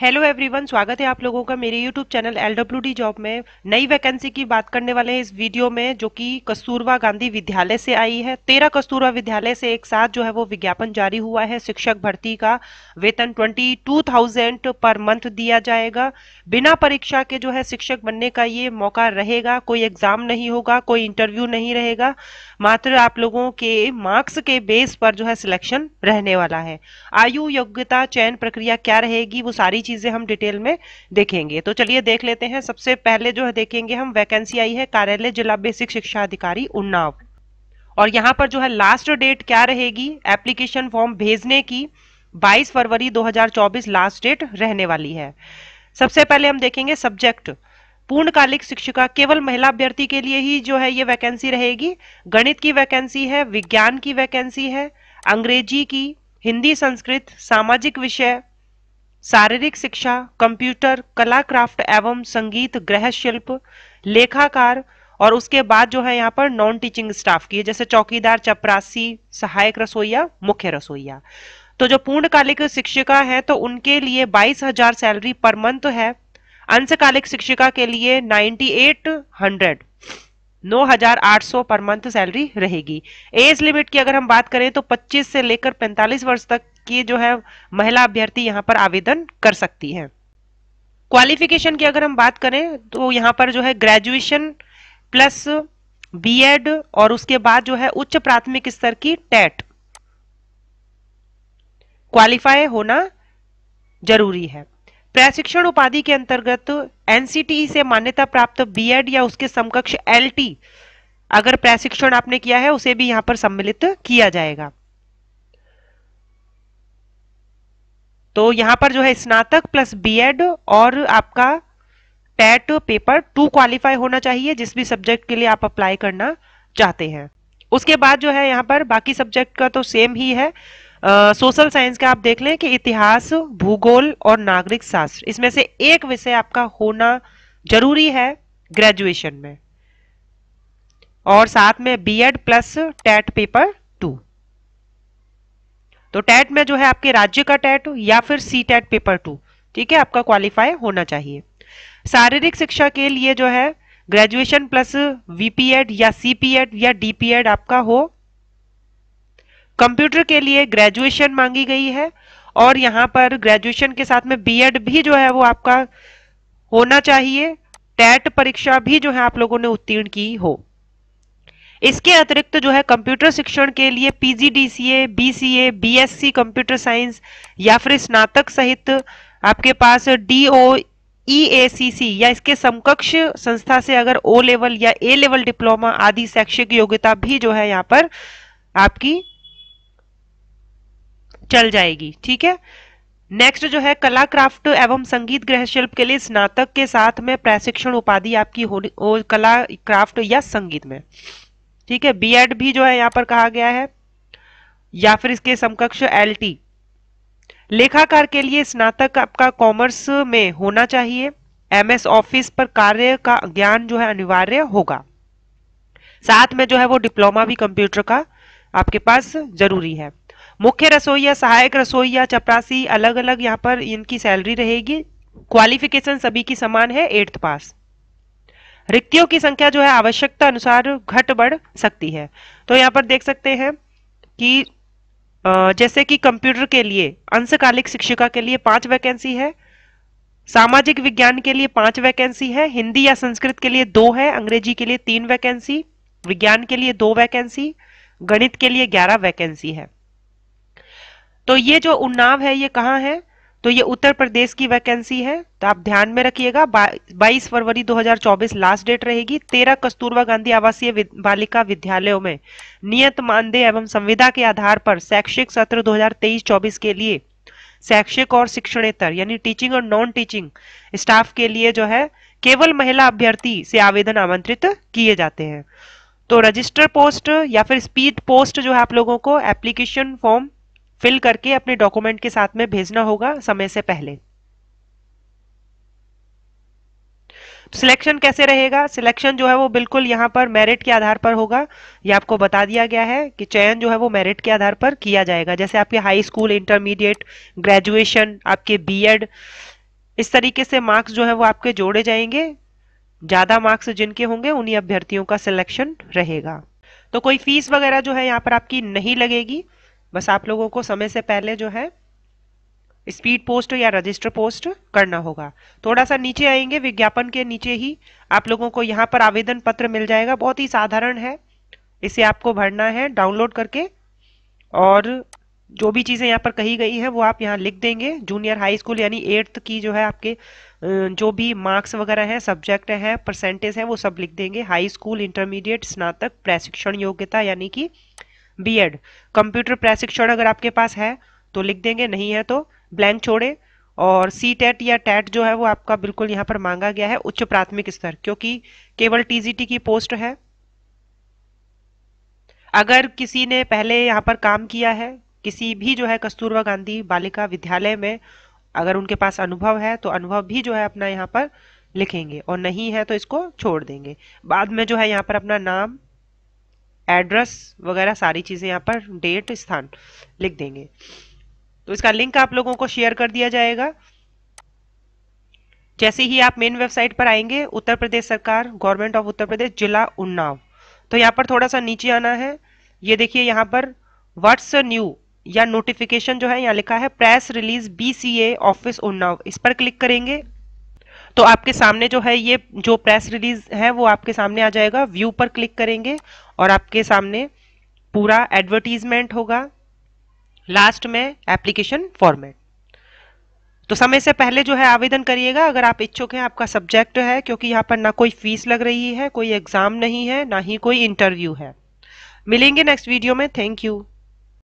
hello everyone स्वागत है आप लोगों का मेरे YouTube channel L W D job में नई वैकेंसी की बात करने वाले हैं इस वीडियो में जो कि कस्तूरबा गांधी विद्यालय से आई है तेरह कस्तूरबा विद्यालय से एक साथ जो है वो विज्ञापन जारी हुआ है शिक्षक भर्ती का वेतन twenty two thousand per month दिया जाएगा बिना परीक्षा के जो है शिक्षक बनने का ये मौका रहेगा कोई एग्जाम नहीं होगा कोई इंटरव्यू नहीं रहेगा मात्र आप लोगों के मार्क्स के बेस पर जो है सिलेक्शन रहने वाला है आयु योग्यता चयन प्रक्रिया क्या रहेगी वो सारी सारी चीज़ें हम डिटेल में देखेंगे तो चलिए देख लेते हैं सबसे पहले जो है देखेंगे हम वैकेंसी आई है कार्यालय जिला बेसिक शिक्षा अधिकारी उन्नाव और यहाँ पर जो है लास्ट डेट क्या रहेगी एप्लीकेशन फॉर्म भेजने की 22 फरवरी 2024 लास्ट डेट रहने वाली है सबसे पहले हम देखेंगे सब्जेक्ट पूर्णकालिक शिक्षिका केवल महिला अभ्यर्थी के लिए ही जो है ये वैकेंसी रहेगी गणित की वैकेंसी है विज्ञान की वैकेंसी है अंग्रेजी की हिंदी संस्कृत सामाजिक विषय शारीरिक शिक्षा कंप्यूटर कला क्राफ्ट एवं संगीत गृह शिल्प लेखाकार और उसके बाद जो है यहाँ पर नॉन टीचिंग स्टाफ की जैसे चौकीदार चपरासी सहायक रसोईया मुख्य रसोईया तो जो पूर्णकालिक शिक्षिका है तो उनके लिए बाईस हजार सैलरी पर मंथ है अंशकालिक शिक्षिका के लिए नाइन्टी एट हंड्रेड नौ हजार आठ सौ पर मंथ सैलरी रहेगी एज लिमिट की अगर हम बात करें तो 25 से लेकर 45 वर्ष तक की जो है महिला अभ्यर्थी यहाँ पर आवेदन कर सकती है क्वालिफिकेशन की अगर हम बात करें तो यहाँ पर जो है ग्रेजुएशन प्लस बीएड और उसके बाद जो है उच्च प्राथमिक स्तर की टेट क्वालिफाई e होना जरूरी है प्रशिक्षण उपाधि के अंतर्गत एनसीटी e से मान्यता प्राप्त बीएड या उसके समकक्ष एलटी अगर प्रशिक्षण आपने किया है उसे भी यहाँ पर सम्मिलित किया जाएगा तो यहाँ पर जो है स्नातक प्लस बीएड और आपका टेट पेपर टू क्वालिफाई होना चाहिए जिस भी सब्जेक्ट के लिए आप अप्लाई करना चाहते हैं उसके बाद जो है यहाँ पर बाकी सब्जेक्ट का तो सेम ही है सोशल uh, साइंस का आप देख लें कि इतिहास भूगोल और नागरिक शास्त्र इसमें से एक विषय आपका होना जरूरी है ग्रेजुएशन में और साथ में बीएड प्लस टेट पेपर तो टैट में जो है आपके राज्य का टैट या फिर सी टैट पेपर टू ठीक है आपका क्वालिफाई होना चाहिए शारीरिक शिक्षा के लिए जो है ग्रेजुएशन प्लस वीपीएड या सीपीएड या डीपीएड आपका हो कंप्यूटर के लिए ग्रेजुएशन मांगी गई है और यहां पर ग्रेजुएशन के साथ में बीएड भी जो है वो आपका होना चाहिए टैट परीक्षा भी जो है आप लोगों ने उत्तीर्ण की हो इसके अतिरिक्त जो है कंप्यूटर शिक्षण के लिए PGDCA BCA BSc computer science या फिर स्नातक सहित आपके पास डीओ ईएसीसी या इसके समकक्ष संस्था से अगर ओ लेवल या ए लेवल डिप्लोमा आदि शैक्षिक योग्यता भी जो है यहाँ पर आपकी चल जाएगी ठीक है नेक्स्ट जो है कला क्राफ्ट एवं संगीत गृह शिल्प के लिए स्नातक के साथ में प्रशिक्षण उपाधि आपकी हो कला क्राफ्ट या संगीत में ठीक है बी एड भी जो है यहाँ पर कहा गया है या फिर इसके समकक्ष एल टी लेखाकार के लिए स्नातक आपका कॉमर्स में होना चाहिए एमएस ऑफिस पर कार्य का ज्ञान जो है अनिवार्य होगा साथ में जो है वो डिप्लोमा भी कंप्यूटर का आपके पास जरूरी है मुख्य रसोईया सहायक रसोईया चपरासी अलग अलग यहाँ पर इनकी सैलरी रहेगी क्वालिफिकेशन सभी की समान है एट्थ पास रिक्तियों की संख्या जो है आवश्यकता अनुसार घट बढ़ सकती है तो यहाँ पर देख सकते हैं कि जैसे कि कंप्यूटर के लिए अंशकालिक शिक्षिका के लिए पांच वैकेंसी है सामाजिक विज्ञान के लिए पांच वैकेंसी है हिंदी या संस्कृत के लिए दो है अंग्रेजी के लिए तीन वैकेंसी विज्ञान के लिए दो वैकेंसी गणित के लिए ग्यारह वैकेंसी है तो ये जो उन्नाव है ये कहाँ है तो ये उत्तर प्रदेश की वैकेंसी है तो आप ध्यान में रखिएगा बाईस फरवरी 2024 लास्ट डेट रहेगी तेरह कस्तूरबा गांधी आवासीय बालिका विद्यालयों में नियत मानदेय एवं संविदा के आधार पर शैक्षिक सत्र 2023-24 के लिए शैक्षिक और शिक्षणेतर यानी टीचिंग और नॉन टीचिंग स्टाफ के लिए जो है केवल महिला अभ्यर्थी से आवेदन आमंत्रित किए जाते हैं तो रजिस्टर पोस्ट या फिर स्पीड पोस्ट जो है आप लोगों को एप्लीकेशन फॉर्म फिल करके अपने डॉक्यूमेंट के साथ में भेजना होगा समय से पहले सिलेक्शन तो कैसे रहेगा सिलेक्शन जो है वो बिल्कुल यहाँ पर मेरिट के आधार पर होगा ये आपको बता दिया गया है कि चयन जो है वो मेरिट के आधार पर किया जाएगा जैसे आपके हाई स्कूल इंटरमीडिएट ग्रेजुएशन आपके बीएड इस तरीके से मार्क्स जो है वो आपके जोड़े जाएंगे ज़्यादा मार्क्स जिनके होंगे उन्हीं अभ्यर्थियों का सिलेक्शन रहेगा तो कोई फीस वगैरह जो है यहाँ पर आपकी नहीं लगेगी बस आप लोगों को समय से पहले जो है स्पीड पोस्ट या रजिस्टर पोस्ट करना होगा थोड़ा सा नीचे आएंगे विज्ञापन के नीचे ही आप लोगों को यहाँ पर आवेदन पत्र मिल जाएगा बहुत ही साधारण है इसे आपको भरना है डाउनलोड करके और जो भी चीज़ें यहाँ पर कही गई हैं वो आप यहाँ लिख देंगे जूनियर हाई स्कूल यानी एट्थ की जो है आपके जो भी मार्क्स वगैरह हैं सब्जेक्ट हैं परसेंटेज हैं वो सब लिख देंगे हाई स्कूल इंटरमीडिएट स्नातक प्रशिक्षण योग्यता यानी कि बीएड कंप्यूटर प्रशिक्षण अगर आपके पास है तो लिख देंगे नहीं है तो ब्लैंक छोड़े और सी टेट या टेट जो है वो आपका बिल्कुल यहाँ पर मांगा गया है उच्च प्राथमिक स्तर क्योंकि केवल टीजीटी की पोस्ट है अगर किसी ने पहले यहाँ पर काम किया है किसी भी जो है कस्तूरबा गांधी बालिका विद्यालय में अगर उनके पास अनुभव है तो अनुभव भी जो है अपना यहाँ पर लिखेंगे और नहीं है तो इसको छोड़ देंगे बाद में जो है यहाँ पर अपना नाम एड्रेस वगैरह सारी चीज़ें यहाँ पर डेट स्थान लिख देंगे तो इसका लिंक आप लोगों को शेयर कर दिया जाएगा जैसे ही आप मेन वेबसाइट पर आएंगे उत्तर प्रदेश सरकार गवर्नमेंट ऑफ उत्तर प्रदेश जिला उन्नाव तो यहाँ पर थोड़ा सा नीचे आना है ये देखिए यहाँ पर व्हाट्स न्यू या नोटिफिकेशन जो है यहाँ लिखा है press release B office Unnao इस पर क्लिक करेंगे तो आपके सामने जो है ये जो प्रेस रिलीज है वो आपके सामने आ जाएगा व्यू पर क्लिक करेंगे और आपके सामने पूरा एडवर्टीजमेंट होगा लास्ट में एप्लीकेशन फॉर्मेट तो समय से पहले जो है आवेदन करिएगा अगर आप इच्छुक हैं आपका सब्जेक्ट है क्योंकि यहाँ पर ना कोई फीस लग रही है कोई एग्ज़ाम नहीं है ना ही कोई इंटरव्यू है मिलेंगे नेक्स्ट वीडियो में थैंक यू